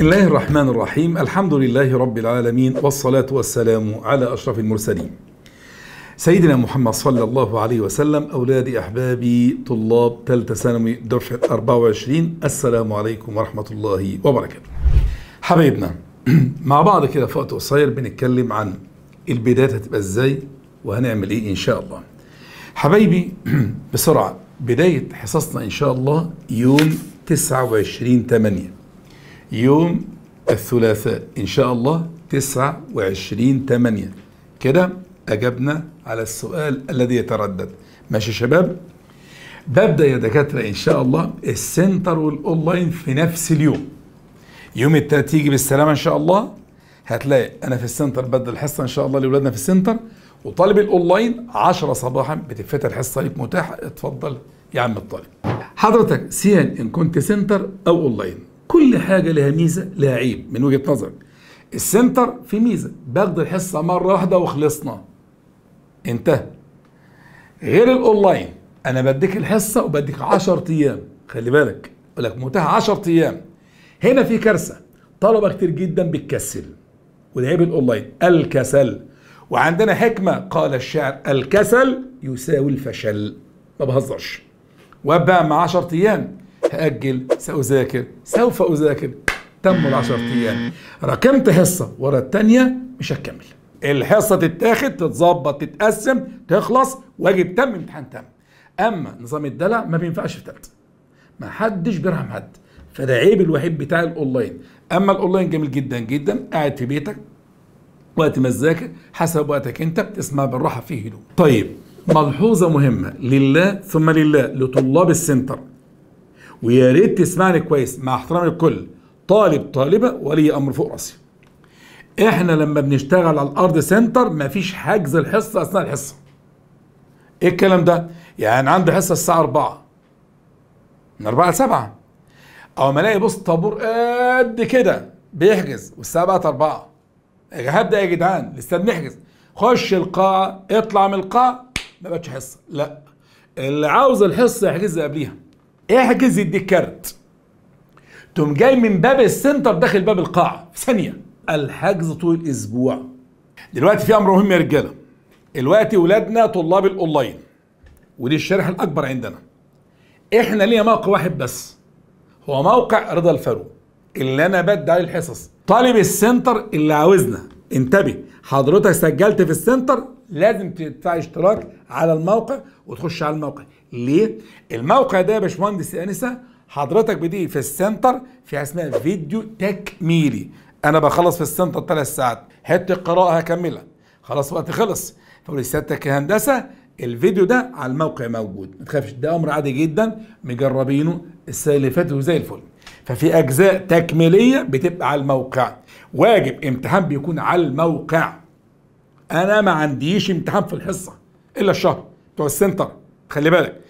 بسم الله الرحمن الرحيم الحمد لله رب العالمين والصلاة والسلام على أشرف المرسلين سيدنا محمد صلى الله عليه وسلم أولادي أحبابي طلاب ثالثة ثانوي دفعة 24 السلام عليكم ورحمة الله وبركاته حبايبنا مع بعض كده في وقت قصير بنتكلم عن البدايات هتبقى ازاي وهنعمل ايه ان شاء الله حبايبي بسرعة بداية حصصنا ان شاء الله يوم 29 8 يوم الثلاثاء إن شاء الله 29 8 كده أجبنا على السؤال الذي يتردد ماشي شباب ببدأ يا دكاترة إن شاء الله السنتر والأونلاين في نفس اليوم يوم التلاتة تيجي بالسلامة إن شاء الله هتلاقي أنا في السنتر بدل الحصة إن شاء الله لأولادنا في السنتر وطالب الأونلاين 10 صباحا بتتفتح الحصة ليك متاحة اتفضل يا عم الطالب حضرتك سيان إن كنت سنتر أو أونلاين كل حاجة لها ميزة لها عيب من وجهة نظرك السنتر في ميزة باخد الحصة مرة واحدة وخلصنا انتهى غير الاونلاين انا بديك الحصة وبديك 10 ايام خلي بالك لك متاح 10 ايام هنا في كارثة طلبة كتير جدا بتكسل والعيب الاونلاين الكسل وعندنا حكمة قال الشاعر الكسل يساوي الفشل ما بهزرش وابقى مع 10 ايام هأجل سأذاكر سوف أذاكر تم العشرة أيام ركمت حصة ورا التانية مش هكمل الحصة تتاخد تتظبط تتقسم تخلص واجب تم امتحان تم أما نظام الدلع ما بينفعش في تالتة ما حدش بيرحم حد فده عيب الوحيد بتاع الاونلاين اما الاونلاين جميل جدا جدا قاعد في بيتك وقت ما تذاكر حسب وقتك انت بتسمع بالراحه فيه هدوء طيب ملحوظه مهمه لله ثم لله لطلاب السنتر ويا ريت تسمعني كويس مع احترامي للكل طالب طالبه ولي امر فوق راسي احنا لما بنشتغل على الارض سنتر مفيش حجز الحصه اثناء الحصه ايه الكلام ده يعني عندي حصه الساعه 4 من 4 ل 7 او ما الاقي بص طابور قد كده بيحجز والساعه بقت 4 هبدا يا جدعان لسه بنحجز خش القاعه اطلع من القاعه ما بقتش حصه لا اللي عاوز الحصه يحجزها قبليها احجز الديكارت تقوم جاي من باب السنتر داخل باب القاعه في ثانيه الحجز طول اسبوع دلوقتي في امر مهم يا رجاله دلوقتي ولادنا طلاب الاونلاين ودي الشرح الاكبر عندنا احنا ليا موقع واحد بس هو موقع رضا الفاروق اللي انا بدي عليه الحصص طالب السنتر اللي عاوزنا انتبه حضرتك سجلت في السنتر لازم تدفع اشتراك على الموقع وتخش على الموقع ليه؟ الموقع ده يا باشمهندس انسه حضرتك بتيجي في السنتر في اسمها فيديو تكميلي انا بخلص في السنتر ثلاث ساعات هات القراءه هكملها خلاص وقت خلص فقول سيادتك يا هندسه الفيديو ده على الموقع موجود ما تخافش ده امر عادي جدا مجربينه السنه اللي فاتت وزي الفل ففي اجزاء تكميليه بتبقى على الموقع واجب امتحان بيكون على الموقع انا ما عنديش امتحان في الحصه الا الشهر بتوع السنتر خلي بالك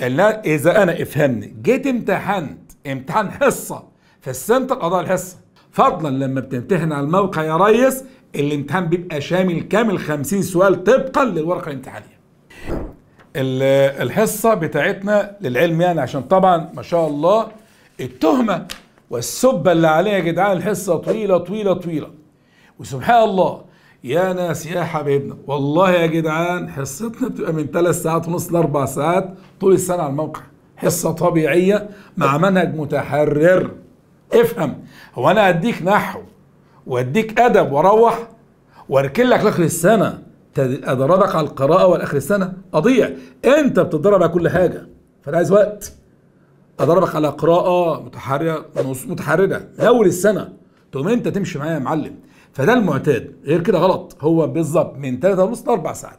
قال لها اذا انا افهمني جيت امتحنت امتحان حصه السنتر قضاء الحصه فضلا لما بتمتحن على الموقع يا ريس الامتحان بيبقى شامل كامل 50 سؤال طبقا للورقه الامتحانيه الحصه بتاعتنا للعلم يعني عشان طبعا ما شاء الله التهمه والسبه اللي عليها يا جدعان الحصه طويله طويله طويله وسبحان الله يا ناس يا حبيبنا والله يا جدعان حصتنا بتبقى من ثلاث ساعات ونص لاربع ساعات طول السنه على الموقع حصه طبيعيه مع منهج متحرر افهم هو انا اديك نحو واديك ادب واروح واركن لك لاخر السنه اضربك على القراءه والاخر السنه اضيع انت بتتدرب على كل حاجه فانا عايز وقت اضربك على قراءه متحرره متحرره اول السنه تقوم انت تمشي معايا يا معلم فده المعتاد غير كده غلط هو بالظبط من 3 ونص ل 4 ساعات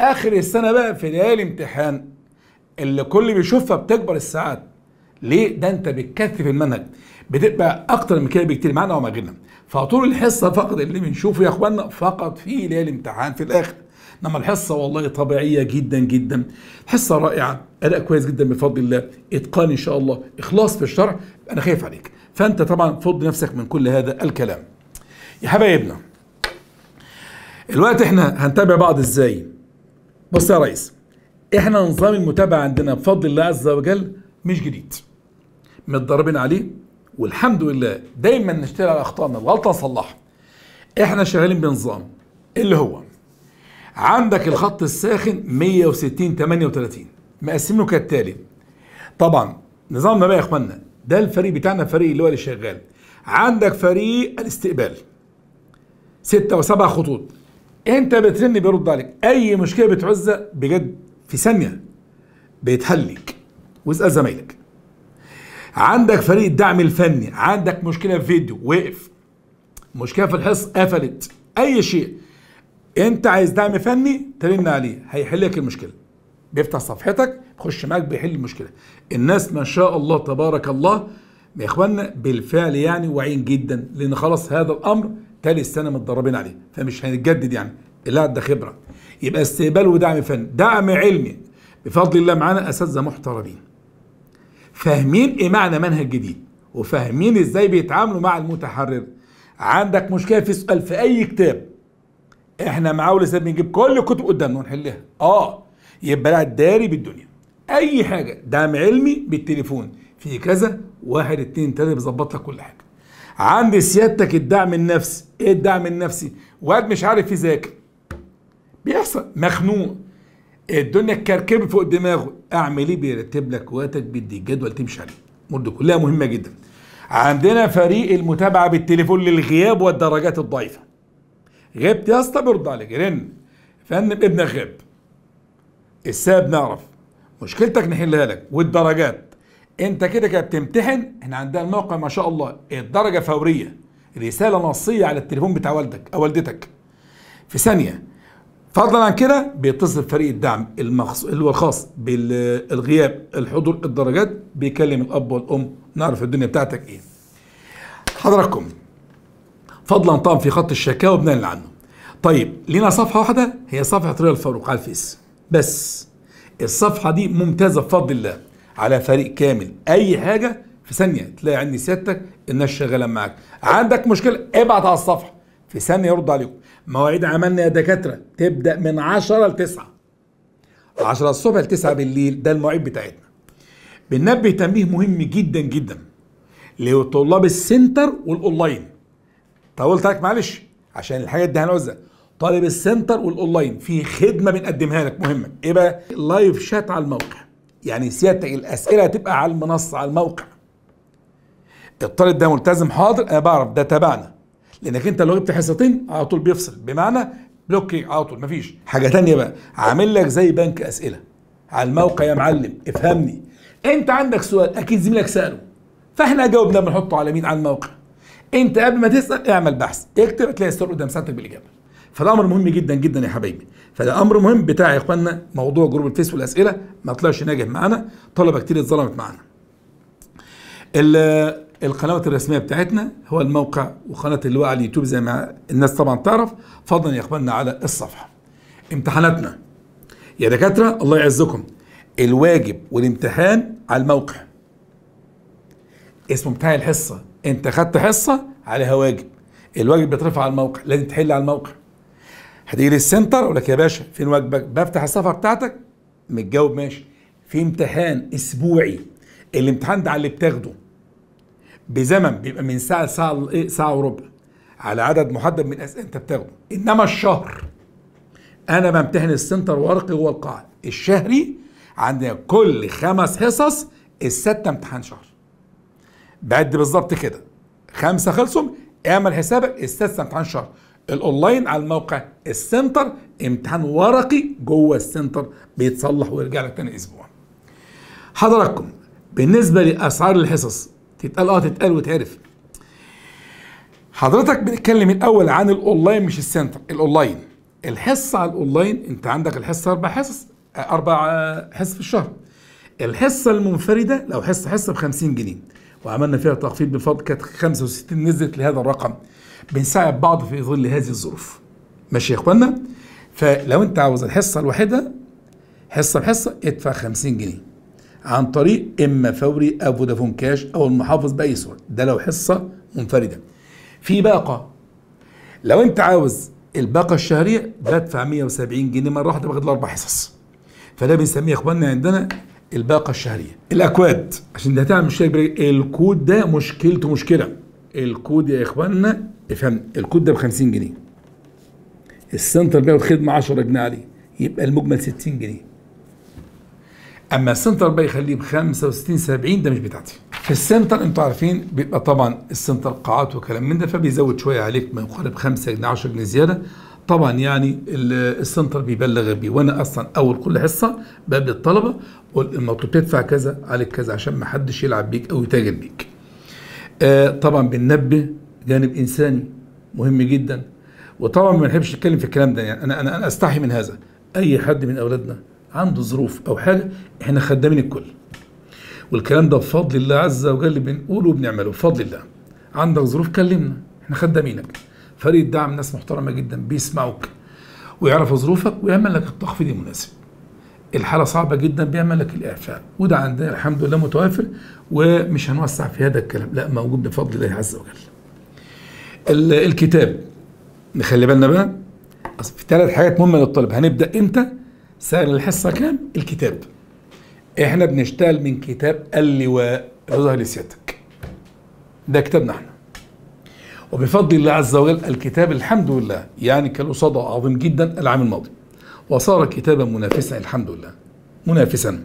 اخر السنه بقى في ليالي امتحان اللي كل بيشوفها بتكبر الساعات ليه ده انت بتكثف المنهج بتبقى اكتر من كده بكتير معانا وما غيرنا فطول الحصه فقط اللي بنشوفه يا اخوانا فقط في ليالي الامتحان في الاخر انما الحصه والله طبيعيه جدا جدا حصه رائعه اداء كويس جدا بفضل الله اتقان ان شاء الله اخلاص في الشرع انا خايف عليك فانت طبعا فض نفسك من كل هذا الكلام يا حبايبنا الوقت احنا هنتابع بعض ازاي بص يا ريس احنا نظام المتابعه عندنا بفضل الله عز وجل مش جديد متدربين عليه والحمد لله دايما نشتغل على اخطائنا الغلطه نصلحها احنا شغالين بنظام اللي هو عندك الخط الساخن 160 38 مقسمينه كالتالي طبعا نظامنا بقى يا اخوانا ده الفريق بتاعنا الفريق اللي هو اللي شغال عندك فريق الاستقبال ستة وسبع خطوط انت بترن بيرد عليك اي مشكله بتعزه بجد في ثانيه بيتهلك واسال زمايلك عندك فريق الدعم الفني عندك مشكله في فيديو وقف مشكله في الحصه قفلت اي شيء انت عايز دعم فني ترن عليه هيحل لك المشكله بيفتح صفحتك بيخش معاك بيحل المشكله الناس ما شاء الله تبارك الله يا اخوانا بالفعل يعني واعيين جدا لان خلاص هذا الامر تالي السنه متدربين عليه فمش هنتجدد يعني لا ده خبره يبقى استقبال ودعم فني دعم علمي بفضل الله معانا اساتذه محترمين فاهمين ايه معنى منهج جديد وفاهمين ازاي بيتعاملوا مع المتحرر عندك مشكله في سؤال في اي كتاب احنا معاه اول بنجيب كل الكتب قدامنا ونحلها اه يبقى لا داري بالدنيا اي حاجه دعم علمي بالتليفون في كذا واحد اتنين تلاته بيظبط لك كل حاجه عندي سيادتك الدعم النفسي ايه الدعم النفسي واد مش عارف يذاكر بيحصل مخنوق الدنيا اتكركبت فوق دماغه اعمل ايه بيرتب لك وقتك بيديك جدول تمشي عليه الامور كلها مهمه جدا عندنا فريق المتابعه بالتليفون للغياب والدرجات الضعيفه غبت يا اسطى برد عليك رن فندم ابنك غاب السبب نعرف مشكلتك نحلها لك والدرجات انت كده كده بتمتحن احنا عندنا الموقع ما شاء الله الدرجه فوريه رساله نصيه على التليفون بتاع والدك او والدتك في ثانيه فضلا عن كده بيتصل فريق الدعم المخص... اللي هو الخاص بالغياب الحضور الدرجات بيكلم الاب والام نعرف الدنيا بتاعتك ايه حضراتكم فضلا طبعا في خط الشكاوى بنعلن عنه طيب لينا صفحه واحده هي صفحه ريال الفاروق على الفيس بس الصفحه دي ممتازه بفضل الله على فريق كامل اي حاجه في ثانيه تلاقي عند سيادتك الناس شغاله معاك عندك مشكله ابعت على الصفحه في ثانيه يرد عليكم مواعيد عملنا يا دكاتره تبدا من 10 ل 9 10 الصبح ل 9 بالليل ده المواعيد بتاعتنا بننبه تنبيه مهم جدا جدا لطلاب السنتر والاونلاين طولت لك معلش عشان الحاجات دي هنعوزها طالب السنتر والاونلاين في خدمه بنقدمها لك مهمه ايه بقى لايف شات على الموقع يعني سيادتك الاسئله تبقى على المنصه على الموقع الطالب ده ملتزم حاضر انا بعرف ده تابعنا لانك انت لو جبت حصتين على طول بيفصل بمعنى بلوكي إيه؟ على طول مفيش حاجه تانية بقى عامل لك زي بنك اسئله على الموقع يا معلم افهمني انت عندك سؤال اكيد زميلك ساله فاحنا جاوبنا بنحطه على مين على الموقع انت قبل ما تسال اعمل بحث اكتب تلاقي السؤال قدام ساعتك بالاجابه فده امر مهم جدا جدا يا حبايبي فده امر مهم بتاع يا اخواننا موضوع جروب الفيس والاسئله ما طلعش ناجح معانا طلبه كتير اتظلمت معانا القنوات الرسميه بتاعتنا هو الموقع وقناه اللواء على اليوتيوب زي ما الناس طبعا تعرف فضلا يا اخواننا على الصفحه امتحاناتنا يا دكاتره الله يعزكم الواجب والامتحان على الموقع اسمه امتحان الحصه انت خدت حصه عليها واجب الواجب بيترفع على الموقع لازم تحل على الموقع هتيجي للسنتر اقول لك يا باشا فين واجبك بفتح الصفحه بتاعتك متجاوب ماشي في امتحان اسبوعي الامتحان ده على اللي بتاخده بزمن بيبقى من ساعه لساعه ايه ساعه وربع على عدد محدد من الاسئله انت بتاخده انما الشهر انا بمتحن السنتر ورقي هو القاعه الشهري عندنا كل خمس حصص السته امتحان شهر بعد بالظبط كده خمسه خلصوا اعمل حسابك السته امتحان شهر الاونلاين على الموقع السنتر امتحان ورقي جوه السنتر بيتصلح ويرجع لك تاني اسبوع حضراتكم بالنسبه لاسعار الحصص تتقال اه تتقال وتعرف حضرتك بنتكلم الاول عن الاونلاين مش السنتر الاونلاين الحصه على الاونلاين انت عندك الحصه اربع حصص آه، اربع آه، حصص في الشهر الحصه المنفرده لو حصه حصه ب 50 جنيه وعملنا فيها تخفيض بفضل كانت 65 نزلت لهذا الرقم بنساعد بعض في ظل هذه الظروف ماشي يا اخوانا فلو انت عاوز الحصه الواحده حصه بحصه ادفع 50 جنيه عن طريق اما فوري او فودافون كاش او المحافظ باي صوره ده لو حصه منفرده في باقه لو انت عاوز الباقه الشهريه بدفع 170 جنيه مره واحده باخد الاربع حصص فده بنسميه يا اخواننا عندنا الباقه الشهريه الاكواد عشان ده هتعمل مشكله الكود ده مشكلته مشكله الكود يا اخواننا افهم الكود ده ب 50 جنيه السنتر باي والخدمة 10 جنيه عليه يبقى المجمل 60 جنيه اما السنتر بقى يخليه ب 65 70 ده مش بتاعتي في السنتر انتوا عارفين بيبقى طبعا السنتر قاعات وكلام من ده فبيزود شويه عليك ما يقارب 5 جنيه 10 جنيه زياده طبعا يعني السنتر بيبلغ بيه وانا اصلا اول كل حصه بقابل الطلبه اقول المطلوب تدفع كذا عليك كذا عشان ما حدش يلعب بيك او يتاجر بيك. آه طبعا بننبه جانب انساني مهم جدا وطبعا ما بنحبش نتكلم في الكلام ده يعني انا انا انا استحي من هذا اي حد من اولادنا عنده ظروف او حاجه احنا خدامين الكل والكلام ده بفضل الله عز وجل بنقوله وبنعمله بفضل الله عندك ظروف كلمنا احنا خدامينك فريق الدعم ناس محترمه جدا بيسمعوك ويعرفوا ظروفك ويعمل لك التخفيض المناسب الحاله صعبه جدا بيعمل لك الاعفاء وده عندنا الحمد لله متوافر ومش هنوسع في هذا الكلام لا موجود بفضل الله عز وجل الكتاب نخلي بالنا بقى اصل في ثلاث حاجات مهمه للطالب هنبدا امتى سعر الحصه كام الكتاب احنا بنشتغل من كتاب اللواء رضا لسيادتك ده كتابنا احنا وبفضل الله عز وجل الكتاب الحمد لله يعني كان صدى عظيم جدا العام الماضي وصار كتابا منافسا الحمد لله منافسا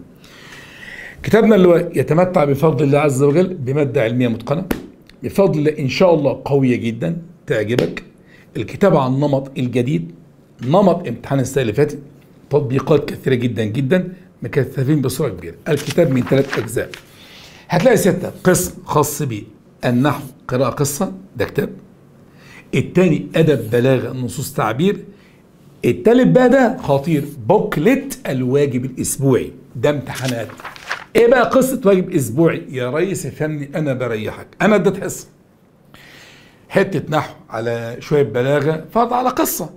كتابنا اللي يتمتع بفضل الله عز وجل بمادة علمية متقنة بفضل ان شاء الله قويه جدا تعجبك الكتاب عن نمط الجديد نمط امتحان السنه اللي فاتت تطبيقات كثيره جدا جدا مكثفين بسرعه كبيره الكتاب من ثلاث اجزاء هتلاقي سته قسم خاص بيه النحو قراءه قصه ده كتاب التاني ادب بلاغه نصوص تعبير التالت بقى ده خطير بوكلت الواجب الاسبوعي ده امتحانات ايه بقى قصه واجب اسبوعي يا ريس افهمني انا بريحك انا اديت حصه حته نحو على شويه بلاغه فاض على قصه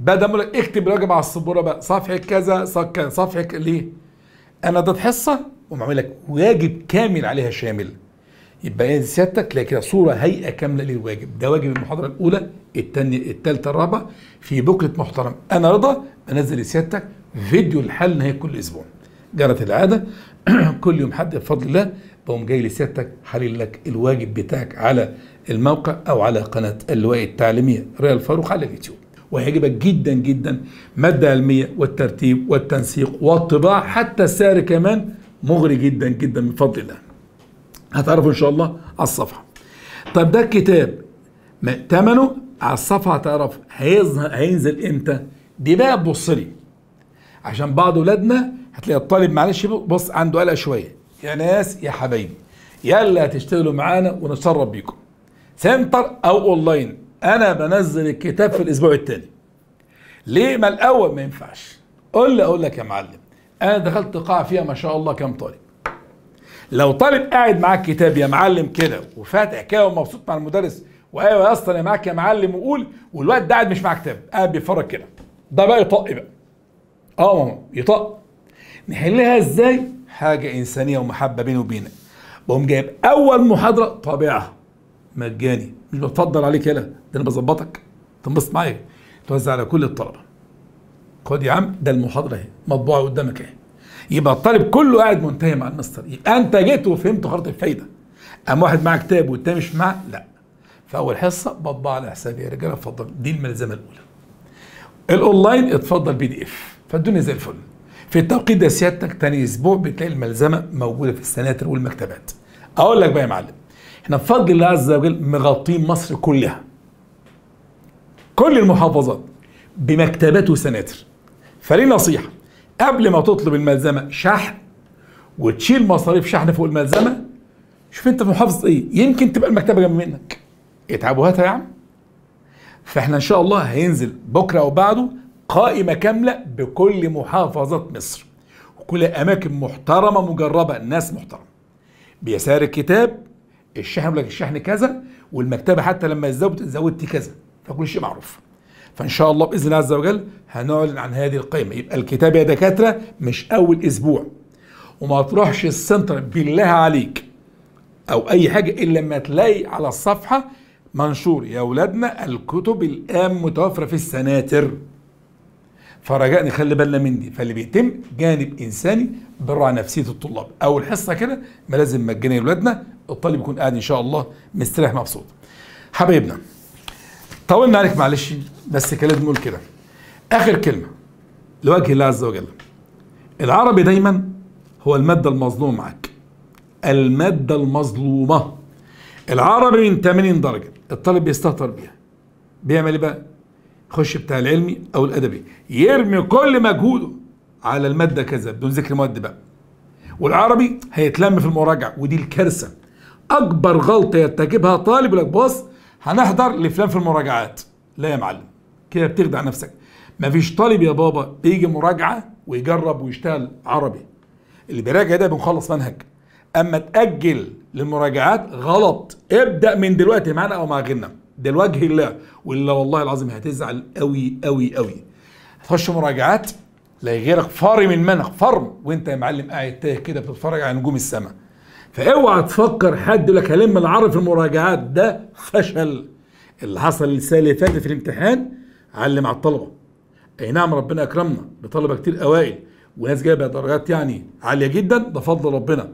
بدل ما اكتب الواجب على السبوره بقى صفحه كذا صفحه صفحه ليه انا اديت حصه ومعمل لك واجب كامل عليها شامل يبقى ايه سيادتك لكن كده صوره هيئه كامله للواجب ده واجب المحاضره الاولى الثانيه الثالثه الرابعه في بكره محترم انا رضا بنزل لسيادتك فيديو الحل نهايه كل اسبوع جرت العادة كل يوم حد بفضل الله بقوم جاي لسيادتك حلل لك الواجب بتاعك على الموقع أو على قناة اللواء التعليمية ريال فاروق على اليوتيوب وهيعجبك جدا جدا مادة علمية والترتيب والتنسيق والطباعة حتى السعر كمان مغري جدا جدا من فضل الله هتعرفوا إن شاء الله على الصفحة طب ده الكتاب ثمنه على الصفحة تعرف هينزل امتى دي بقى تبص لي عشان بعض ولادنا هتلاقي الطالب معلش بص عنده قلق شويه يا ناس يا حبايبي يلا تشتغلوا معانا ونتشرف بيكم سنتر او اونلاين انا بنزل الكتاب في الاسبوع التاني ليه ما الاول ما ينفعش قول لي اقول لك يا معلم انا دخلت قاعه فيها ما شاء الله كام طالب لو طالب قاعد معاك كتاب يا معلم كده وفاتح كده ومبسوط مع المدرس وايوه يا اسطى انا معاك يا معلم وقول والواد ده قاعد مش معاه كتاب قاعد بيتفرج كده ده بقى يطق بقى اه يطق نحلها ازاي حاجه انسانيه ومحبه بيني وبينك بقوم جايب اول محاضره طابعها مجاني مش بتفضل عليك هنا ده انا بظبطك تنبسط معايا توزع على كل الطلبه خد يا عم ده المحاضره اهي مطبوعه قدامك اهي يبقى الطالب كله قاعد منتهي مع المستر يبقى انت جيت وفهمت خارطة الفايده اما واحد معاه كتاب والتاني مش معاه لا في اول حصه بطبع على حسابي يا رجاله اتفضل دي الملزمه الاولى الاونلاين اتفضل بي دي اف فالدنيا زي الفل في التوقيت ده سيادتك تاني اسبوع بتلاقي الملزمه موجوده في السناتر والمكتبات اقول لك بقى يا معلم احنا بفضل الله عز وجل مغطين مصر كلها كل المحافظات بمكتبات وسناتر فليه نصيحه قبل ما تطلب الملزمه شحن وتشيل مصاريف شحن فوق الملزمه شوف انت في محافظه ايه يمكن تبقى المكتبه جنب منك اتعبوا هاتها يا عم فاحنا ان شاء الله هينزل بكره او بعده قائمة كاملة بكل محافظات مصر وكل أماكن محترمة مجربة ناس محترمة بيسار الكتاب الشحن لك الشحن كذا والمكتبة حتى لما يزود زودت كذا فكل شيء معروف فإن شاء الله بإذن الله عز وجل هنعلن عن هذه القائمة يبقى الكتاب يا دكاترة مش أول أسبوع وما تروحش السنتر بالله عليك أو أي حاجة إلا لما تلاقي على الصفحة منشور يا أولادنا الكتب الآن متوفرة في السناتر فرجاني خلي بالنا من دي فاللي بيتم جانب انساني بر على نفسيه الطلاب اول حصه كده ملازم مجانيه لاولادنا الطالب يكون قاعد ان شاء الله مستريح مبسوط حبايبنا طولنا عليك معلش بس كلام نقول كده اخر كلمه لوجه الله عز وجل العربي دايما هو الماده المظلومه معاك الماده المظلومه العربي من 80 درجه الطالب بيستهتر بيها بيعمل ايه بقى خش بتاع العلمي او الادبي يرمي كل مجهوده على الماده كذا بدون ذكر مواد بقى والعربي هيتلم في المراجعه ودي الكارثه اكبر غلطه يرتكبها طالب يقول لك بص هنحضر لفلان في المراجعات لا يا معلم كده بتخدع نفسك مفيش طالب يا بابا بيجي مراجعه ويجرب ويشتغل عربي اللي بيراجع ده بنخلص منهج اما تاجل للمراجعات غلط ابدا من دلوقتي معانا او مع غيرنا ده لوجه الله والا والله العظيم هتزعل قوي قوي قوي هتخش مراجعات لا غيرك فارم من فرم وانت يا معلم قاعد تايه كده بتتفرج على نجوم السماء فاوعى تفكر حد يقول لك هلم العرف في المراجعات ده فشل اللي حصل السنه اللي فاتت في الامتحان علم على الطلبه اي نعم ربنا اكرمنا بطلبه كتير اوائل وناس جايبه درجات يعني عاليه جدا ده فضل ربنا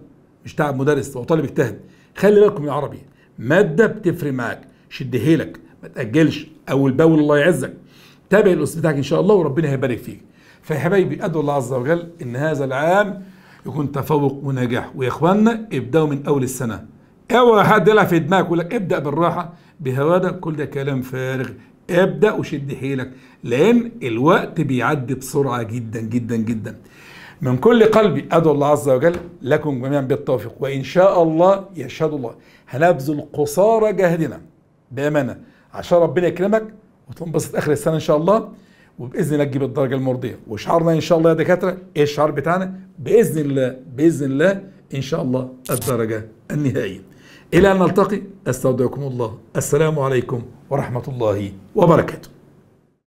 مش تعب مدرس هو طالب اجتهد خلي بالكم يا عربي ماده بتفرق معاك شد لك ما تاجلش اول باول الله يعزك تابع الاسلوب بتاعك ان شاء الله وربنا هيبارك فيك فيا حبايبي ادعو الله عز وجل ان هذا العام يكون تفوق ونجاح ويا اخواننا ابداوا من اول السنه اوعى حد يلعب في دماغك يقول لك ابدا بالراحه بهواده كل ده كلام فارغ ابدا وشد حيلك لان الوقت بيعدي بسرعه جدا جدا جدا من كل قلبي ادعو الله عز وجل لكم جميعا بالتوفيق وان شاء الله يشهد الله هنبذل قصارى جهدنا بامانه عشان ربنا يكرمك وتنبسط اخر السنه ان شاء الله وباذن الله تجيب الدرجه المرضيه وشعارنا ان شاء الله يا دكاتره ايه الشعار بتاعنا باذن الله باذن الله ان شاء الله الدرجه النهائيه الى ان نلتقي استودعكم الله السلام عليكم ورحمه الله وبركاته